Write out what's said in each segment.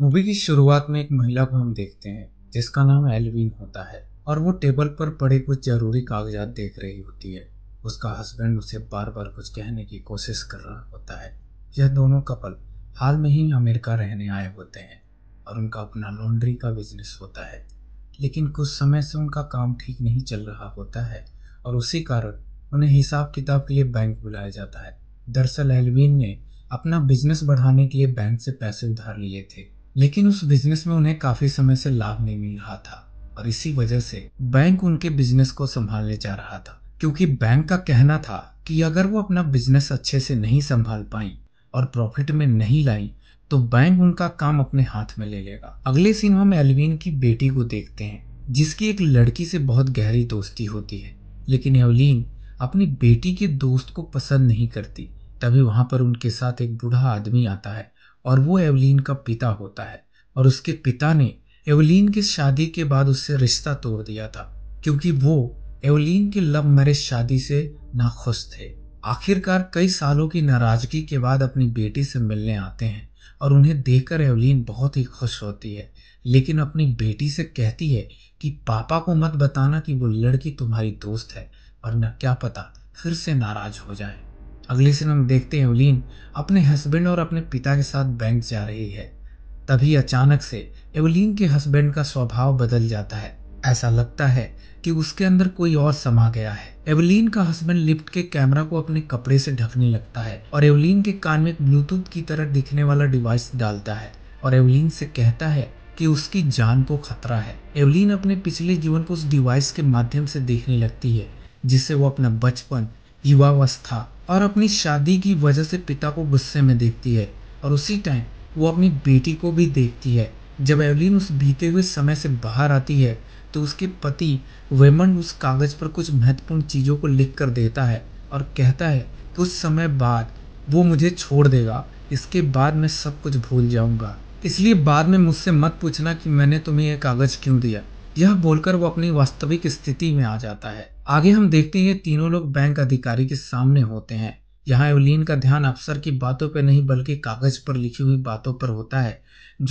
movie की शुरुआत में एक महिला को हम देखते हैं जिसका नाम एलविन होता है और वो टेबल पर पड़े कुछ जरूरी कागजात देख रही होती है उसका हस्बैंड उसे बार बार कुछ कहने की कोशिश कर रहा होता है यह दोनों कपल हाल में ही अमेरिका रहने आए होते हैं और उनका अपना लॉन्ड्री का बिजनेस होता है लेकिन कुछ समय से उनका काम ठीक नहीं चल रहा होता है और उसी कारण उन्हें हिसाब किताब के लिए बैंक बुलाया जाता है दरअसल एलविन ने अपना बिजनेस बढ़ाने के लिए बैंक से पैसे उधार लिए थे लेकिन उस बिजनेस में उन्हें काफी समय से लाभ नहीं मिल रहा था और इसी वजह से बैंक उनके बिजनेस को संभालने जा रहा था क्योंकि बैंक का कहना था कि अगर वो अपना बिजनेस अच्छे से नहीं संभाल पाई और प्रॉफिट में नहीं लाई तो बैंक उनका काम अपने हाथ में ले लेगा अगले सीन हम एलविन की बेटी को देखते हैं जिसकी एक लड़की से बहुत गहरी दोस्ती होती है लेकिन एवलिन अपनी बेटी के दोस्त को पसंद नहीं करती तभी वहां पर उनके साथ एक बूढ़ा आदमी आता है और वो एवलिन का पिता होता है और उसके पिता ने एवलिन की शादी के बाद उससे रिश्ता तोड़ दिया था क्योंकि वो एवलिन की लव मैरिज शादी से नाखुश थे आखिरकार कई सालों की नाराजगी के बाद अपनी बेटी से मिलने आते हैं और उन्हें देखकर एवलिन बहुत ही खुश होती है लेकिन अपनी बेटी से कहती है कि पापा को मत बताना कि वो लड़की तुम्हारी दोस्त है वरना क्या पता फिर से नाराज हो जाए अगले सीन हम देखते हैं ओलिन अपने हस्बैंड और अपने पिता के साथ बैंक जा रही है तभी अचानक से एवलिन के हस्बैंड का स्वभाव बदल जाता है ऐसा लगता है कि उसके अंदर कोई और समा गया है एवलिन का हस्बैंड लिफ्ट के कैमरा को अपने कपड़े से ढकने लगता है और एवलिन के कान में ब्लूटूथ की तरह दिखने वाला डिवाइस डालता है और एवलिन से कहता है कि उसकी जान को खतरा है एवलिन अपने पिछले जीवन को उस डिवाइस के माध्यम से देखने लगती है जिससे वो अपना बचपन युवावस्था और अपनी शादी की वजह से पिता को गुस्से में देखती है और उसी टाइम वो अपनी बेटी को भी देखती है जब एवलिन उस बीते हुए समय से बाहर आती है तो उसके पति वेमन उस कागज़ पर कुछ महत्वपूर्ण चीज़ों को लिख कर देता है और कहता है कि उस समय बाद वो मुझे छोड़ देगा इसके बाद मैं सब कुछ भूल जाऊँगा इसलिए बाद में मुझसे मत पूछना कि मैंने तुम्हें यह कागज़ क्यों दिया यह बोलकर वो अपनी वास्तविक स्थिति में आ जाता है आगे हम देखते हैं तीनों लोग बैंक अधिकारी के सामने होते हैं यहाँ एवलिन का ध्यान अफसर की बातों पर नहीं बल्कि कागज पर लिखी हुई बातों पर होता है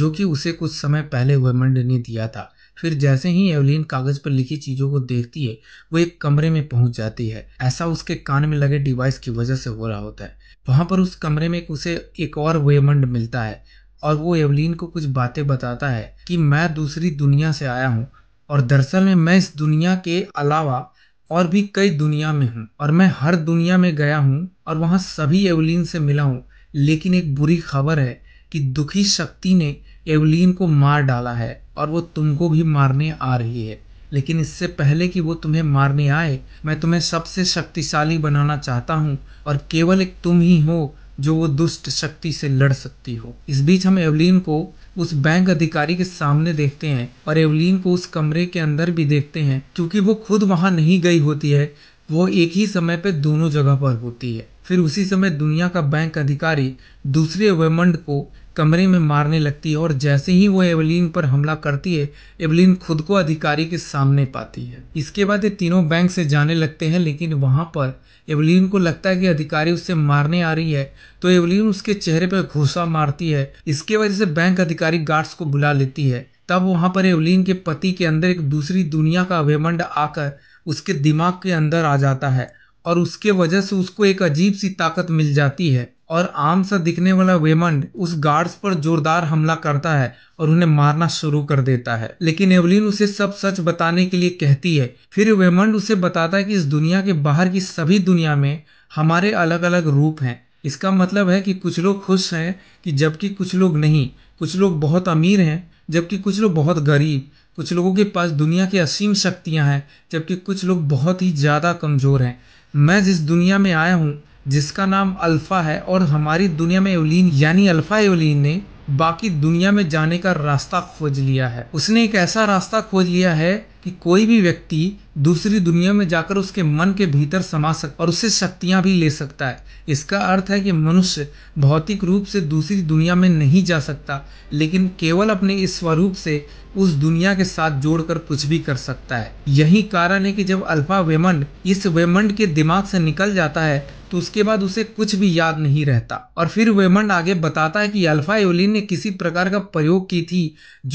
जो कि उसे कुछ समय पहले वेमंड ने दिया था फिर जैसे ही एवलिन कागज पर लिखी चीजों को देखती है वो एक कमरे में पहुंच जाती है ऐसा उसके कान में लगे डिवाइस की वजह से हो रहा होता है वहां पर उस कमरे में उसे एक और वेमंड मिलता है और वो एवलिन को कुछ बातें बताता है कि मैं दूसरी दुनिया से आया हूँ और दरअसल में मैं इस दुनिया के अलावा और भी कई दुनिया में हूँ और मैं हर दुनिया में गया हूँ और वहाँ सभी एवलिन से मिला हूँ लेकिन एक बुरी खबर है कि दुखी शक्ति ने एवलिन को मार डाला है और वो तुमको भी मारने आ रही है लेकिन इससे पहले कि वो तुम्हें मारने आए मैं तुम्हें सबसे शक्तिशाली बनाना चाहता हूँ और केवल एक तुम ही हो जो वो दुष्ट शक्ति से लड़ सकती हो इस बीच हम एवलिन को उस बैंक अधिकारी के सामने देखते हैं और एवलिन को उस कमरे के अंदर भी देखते हैं क्योंकि वो खुद वहां नहीं गई होती है वो एक ही समय पे दोनों जगह पर होती है फिर उसी समय दुनिया का बैंक अधिकारी दूसरे वेमंड को कमरे में मारने लगती है और जैसे ही वो एवलिन पर हमला करती है एवलिन खुद को अधिकारी के सामने पाती है इसके बाद ये तीनों बैंक से जाने लगते हैं लेकिन वहाँ पर एवलिन को लगता है कि अधिकारी उससे मारने आ रही है तो एवलिन उसके चेहरे पर घूसा मारती है इसके वजह से बैंक अधिकारी गार्ड्स को बुला लेती है तब वहाँ पर एवलिन के पति के अंदर एक दूसरी दुनिया का अभिमंड आकर उसके दिमाग के अंदर आ जाता है और उसके वजह से उसको एक अजीब सी ताकत मिल जाती है और आम सा दिखने वाला वेमंड उस गार्ड्स पर जोरदार हमला करता है और उन्हें मारना शुरू कर देता है लेकिन एवलिन उसे सब सच बताने के लिए कहती है फिर वेमंड उसे बताता है कि इस दुनिया के बाहर की सभी दुनिया में हमारे अलग अलग रूप हैं इसका मतलब है कि कुछ लोग खुश हैं कि जबकि कुछ लोग नहीं कुछ लोग बहुत अमीर हैं जबकि कुछ लोग बहुत गरीब कुछ लोगों के पास दुनिया की असीम शक्तियाँ हैं जबकि कुछ लोग बहुत ही ज़्यादा कमज़ोर हैं मैं जिस दुनिया में आया हूँ जिसका नाम अल्फ़ा है और हमारी दुनिया में एवलिन यानी अल्फ़ा एवलिन ने बाकी दुनिया में जाने का रास्ता खोज लिया है उसने एक ऐसा रास्ता खोज लिया है कि कोई भी व्यक्ति दूसरी दुनिया में जाकर उसके मन के भीतर समा सक और उससे शक्तियाँ भी ले सकता है इसका अर्थ है कि मनुष्य भौतिक रूप से दूसरी दुनिया में नहीं जा सकता लेकिन केवल अपने इस स्वरूप से उस दुनिया के साथ जोड़कर कुछ भी कर सकता है यही कारण है कि जब अल्फा वेमंड इस वेमंड के दिमाग से निकल जाता है तो उसके बाद उसे कुछ भी याद नहीं रहता और फिर वेमंड आगे बताता है कि अल्फा एवलिन ने किसी प्रकार का प्रयोग की थी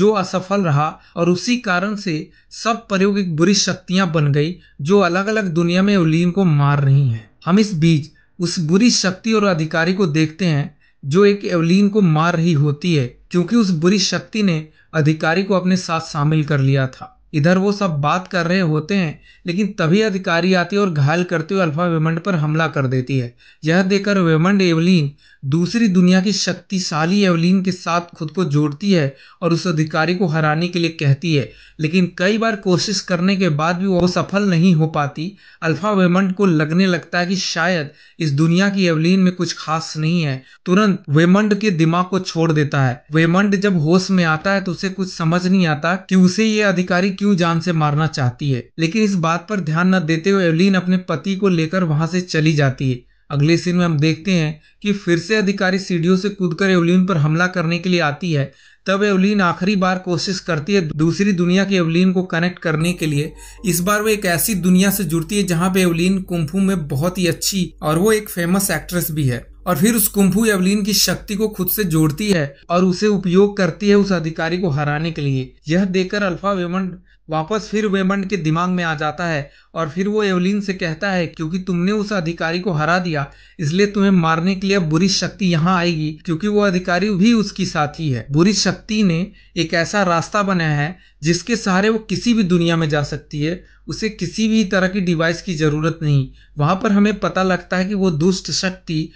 जो असफल रहा और उसी कारण से सब अब एक बुरी शक्तियां बन गई जो अलग अलग दुनिया में ओलिन को मार रही हैं हम इस बीच उस बुरी शक्ति और अधिकारी को देखते हैं जो एक एवलिन को मार रही होती है क्योंकि उस बुरी शक्ति ने अधिकारी को अपने साथ शामिल कर लिया था इधर वो सब बात कर रहे होते हैं लेकिन तभी अधिकारी आती है और घायल करते हुए अल्फा वेमंड पर हमला कर देती है यह देखकर वेमंड एवलिन दूसरी दुनिया की शक्तिशाली एवलिन के साथ खुद को जोड़ती है और उस अधिकारी को हराने के लिए कहती है लेकिन कई बार कोशिश करने के बाद भी वो सफल नहीं हो पाती अल्फा वेमंड को लगने लगता है कि शायद इस दुनिया की एवलिन में कुछ खास नहीं है तुरंत वेमंड के दिमाग को छोड़ देता है वेमंड जब होश में आता है तो उसे कुछ समझ नहीं आता कि उसे ये अधिकारी क्यों जान से मारना चाहती है लेकिन इस बात पर ध्यान न देते हुए एवलिन अपने पति को लेकर वहां से चली जाती है अगले सीन में हम देखते हैं कि फिर से अधिकारी सीढ़ियों से कूदकर एवलिन पर हमला करने के लिए आती है तब एवलिन आखिरी बार कोशिश करती है दूसरी दुनिया के एवलिन को कनेक्ट करने के लिए इस बार वो एक ऐसी दुनिया से जुड़ती है जहाँ पे एवलिन कुंफू में बहुत ही अच्छी और वो एक फेमस एक्ट्रेस भी है और फिर उस कुंफू एवलिन की शक्ति को खुद से जोड़ती है और उसे उपयोग करती है उस अधिकारी को हराने के लिए यह देखकर अल्फा वेमंड वापस फिर वेमंड के दिमाग में आ जाता है और फिर वो एवलिन से कहता है क्योंकि तुमने उस अधिकारी को हरा दिया इसलिए तुम्हें मारने के लिए बुरी शक्ति यहाँ आएगी क्योंकि वो अधिकारी भी उसकी साथी है बुरी शक्ति ने एक ऐसा रास्ता बनाया है जिसके सहारे वो किसी भी दुनिया में जा सकती है उसे किसी भी तरह की डिवाइस की ज़रूरत नहीं वहाँ पर हमें पता लगता है कि वो दुष्ट शक्ति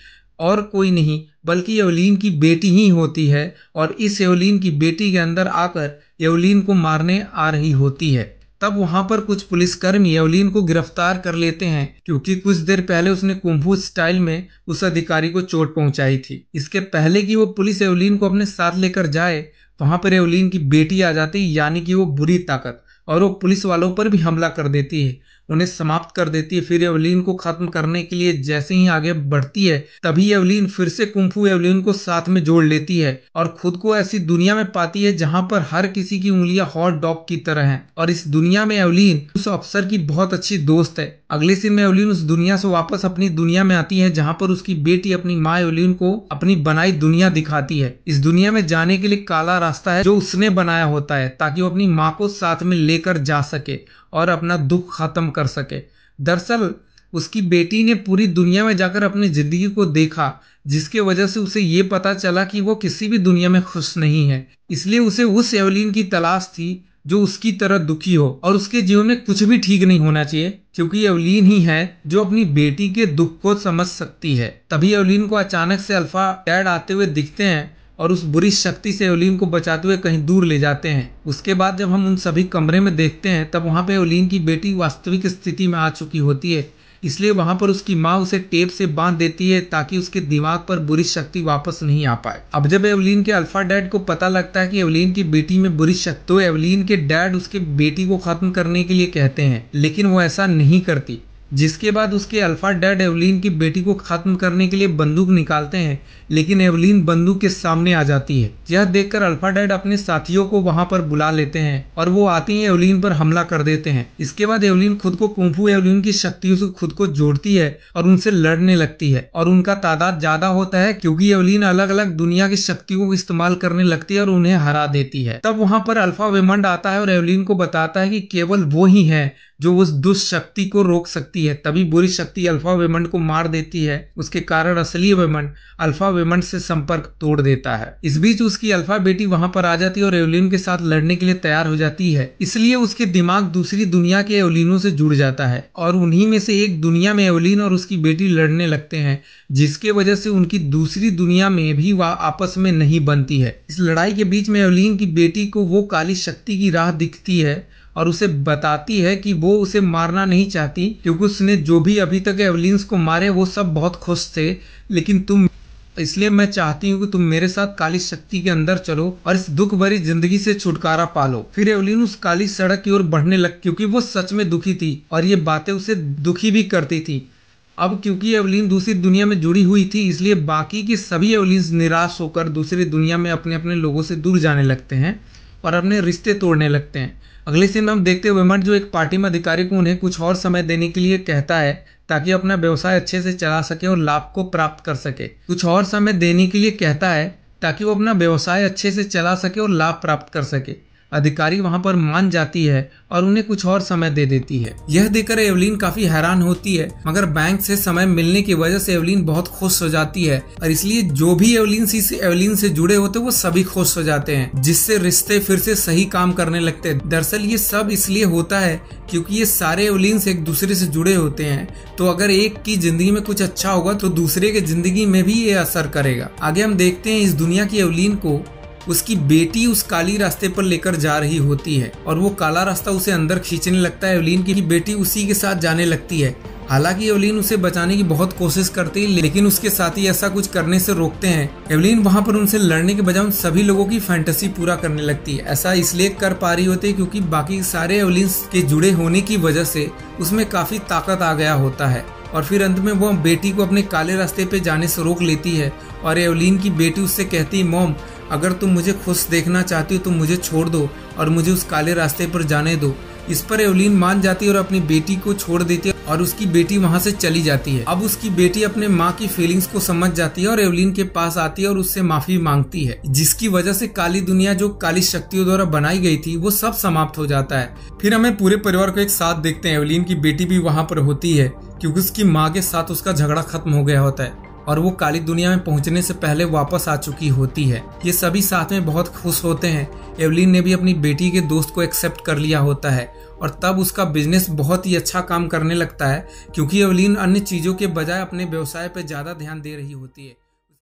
और कोई नहीं बल्कि एवलिन की बेटी ही होती है और इस एवलिन की बेटी के अंदर आकर येवलिन को मारने आ रही होती है तब वहाँ पर कुछ पुलिसकर्मी येवलिन को गिरफ्तार कर लेते हैं क्योंकि कुछ देर पहले उसने कुंभू स्टाइल में उस अधिकारी को चोट पहुंचाई थी इसके पहले कि वो पुलिस येवलिन को अपने साथ लेकर जाए वहाँ पर एवलिन की बेटी आ जाती यानी कि वो बुरी ताकत और वो पुलिस वालों पर भी हमला कर देती है उन्हें समाप्त कर देती है फिर एवलिन को खत्म करने के लिए जैसे ही आगे बढ़ती है तभी एवलिन फिर से कुंफू एवलिन को साथ में जोड़ लेती है और खुद को ऐसी दुनिया में पाती है जहां पर हर किसी की उंगलियां हॉट डॉग की तरह हैं और इस दुनिया में एवलिन उस अफसर की बहुत अच्छी दोस्त है अगले सीन में एवलिन उस दुनिया से वापस अपनी दुनिया में आती है जहाँ पर उसकी बेटी अपनी माँ एवलिन को अपनी बनाई दुनिया दिखाती है इस दुनिया में जाने के लिए काला रास्ता है जो उसने बनाया होता है ताकि वो अपनी माँ को साथ में लेकर जा सके और अपना दुख ख़त्म कर सके दरअसल उसकी बेटी ने पूरी दुनिया में जाकर अपनी ज़िंदगी को देखा जिसके वजह से उसे ये पता चला कि वो किसी भी दुनिया में खुश नहीं है इसलिए उसे उस एवलिन की तलाश थी जो उसकी तरह दुखी हो और उसके जीवन में कुछ भी ठीक नहीं होना चाहिए क्योंकि एवलिन ही है जो अपनी बेटी के दुख को समझ सकती है तभी एवलिन को अचानक से अल्फा डैड आते हुए दिखते हैं और उस बुरी शक्ति से ओलिन को बचाते हुए कहीं दूर ले जाते हैं उसके बाद जब हम उन सभी कमरे में देखते हैं तब वहाँ पे ओलिन की बेटी वास्तविक स्थिति में आ चुकी होती है इसलिए वहाँ पर उसकी माँ उसे टेप से बांध देती है ताकि उसके दिमाग पर बुरी शक्ति वापस नहीं आ पाए अब जब एवलिन के अल्फा डैड को पता लगता है कि एवलिन की बेटी में बुरी शक्ति तो एवलिन के डैड उसके बेटी को खत्म करने के लिए कहते हैं लेकिन वो ऐसा नहीं करती जिसके बाद उसके अल्फा डैड एवलिन की बेटी को खत्म करने के लिए बंदूक निकालते हैं लेकिन एवलिन बंदूक के सामने आ जाती है यह देखकर अल्फा डैड अपने साथियों को वहां पर बुला लेते हैं और वो आती है एवलिन पर हमला कर देते हैं इसके बाद एवलिन खुद को कुंफू एवलिन की शक्तियों से खुद को जोड़ती है और उनसे लड़ने लगती है और उनका तादाद ज्यादा होता है क्योंकि एवलिन अलग अलग दुनिया की शक्तियों को इस्तेमाल करने लगती है और उन्हें हरा देती है तब वहाँ पर अल्फा वेमंड आता है और एवलिन को बताता है कि केवल वो ही है जो उस दुष्शक्ति को रोक सकती है तभी बुरी शक्ति अल्फा वेमंड को मार देती है उसके कारण असली वेमंड अल्फा वेमंड से संपर्क तोड़ देता है इस बीच उसकी अल्फा बेटी वहां पर आ जाती है और एवलिन के साथ लड़ने के लिए तैयार हो जाती है इसलिए उसके दिमाग दूसरी दुनिया के एवलिनों से जुड़ जाता है और उन्हीं में से एक दुनिया में एवलिन और उसकी बेटी लड़ने लगते हैं जिसके वजह से उनकी दूसरी दुनिया में भी वह आपस में नहीं बनती है इस लड़ाई के बीच में एवलिन की बेटी को वो काली शक्ति की राह दिखती है और उसे बताती है कि वो उसे मारना नहीं चाहती क्योंकि उसने जो भी अभी तक एवलिन्स को मारे वो सब बहुत खुश थे लेकिन तुम इसलिए मैं चाहती हूँ कि तुम मेरे साथ काली शक्ति के अंदर चलो और इस दुख भरी जिंदगी से छुटकारा पा लो फिर एवलिन उस काली सड़क की ओर बढ़ने लग क्योंकि वो सच में दुखी थी और ये बातें उसे दुखी भी करती थी अब क्योंकि एवलिन दूसरी दुनिया में जुड़ी हुई थी इसलिए बाकी की सभी एवलिन निराश होकर दूसरी दुनिया में अपने अपने लोगों से दूर जाने लगते हैं और अपने रिश्ते तोड़ने लगते हैं अगले सीन में हम देखते हैं वेमट जो एक पार्टी में अधिकारी को उन्हें कुछ और समय देने के लिए कहता है ताकि अपना व्यवसाय अच्छे से चला सके और लाभ को प्राप्त कर सके कुछ और समय देने के लिए कहता है ताकि वो अपना व्यवसाय अच्छे से चला सके और लाभ प्राप्त कर सके अधिकारी वहां पर मान जाती है और उन्हें कुछ और समय दे देती है यह देखकर एवलिन काफी हैरान होती है मगर बैंक से समय मिलने की वजह से एवलिन बहुत खुश हो जाती है और इसलिए जो भी एवलिन से एवलिन से जुड़े होते वो सभी खुश हो जाते हैं जिससे रिश्ते फिर से सही काम करने लगते हैं दरअसल ये सब इसलिए होता है क्योंकि ये सारे एवलिन एक दूसरे से जुड़े होते हैं तो अगर एक की जिंदगी में कुछ अच्छा होगा तो दूसरे के जिंदगी में भी ये असर करेगा आगे हम देखते हैं इस दुनिया की एवलिन को उसकी बेटी उस काली रास्ते पर लेकर जा रही होती है और वो काला रास्ता उसे अंदर खींचने लगता है एवलिन की बेटी उसी के साथ जाने लगती है हालांकि एवलिन उसे बचाने की बहुत कोशिश करती है लेकिन उसके साथ ही ऐसा कुछ करने से रोकते हैं एवलिन वहां पर उनसे लड़ने के बजाय उन सभी लोगों की फैंटेसी पूरा करने लगती है ऐसा इसलिए कर पा रही होती है क्योंकि बाकी सारे एवलिन के जुड़े होने की वजह से उसमें काफी ताकत आ गया होता है और फिर अंत में वो बेटी को अपने काले रास्ते पे जाने से रोक लेती है और एवलिन की बेटी उससे कहती है मोम अगर तुम मुझे खुश देखना चाहती हो तो मुझे छोड़ दो और मुझे उस काले रास्ते पर जाने दो इस पर एवलिन मान जाती है और अपनी बेटी को छोड़ देती है और उसकी बेटी वहां से चली जाती है अब उसकी बेटी अपने माँ की फीलिंग्स को समझ जाती है और एवलिन के पास आती है और उससे माफी मांगती है जिसकी वजह से काली दुनिया जो काली शक्तियों द्वारा बनाई गई थी वो सब समाप्त हो जाता है फिर हमें पूरे परिवार को एक साथ देखते हैं एवलिन की बेटी भी वहाँ पर होती है क्योंकि उसकी माँ के साथ उसका झगड़ा खत्म हो गया होता है और वो काली दुनिया में पहुंचने से पहले वापस आ चुकी होती है ये सभी साथ में बहुत खुश होते हैं एवलिन ने भी अपनी बेटी के दोस्त को एक्सेप्ट कर लिया होता है और तब उसका बिजनेस बहुत ही अच्छा काम करने लगता है क्योंकि एवलिन अन्य चीज़ों के बजाय अपने व्यवसाय पर ज़्यादा ध्यान दे रही होती है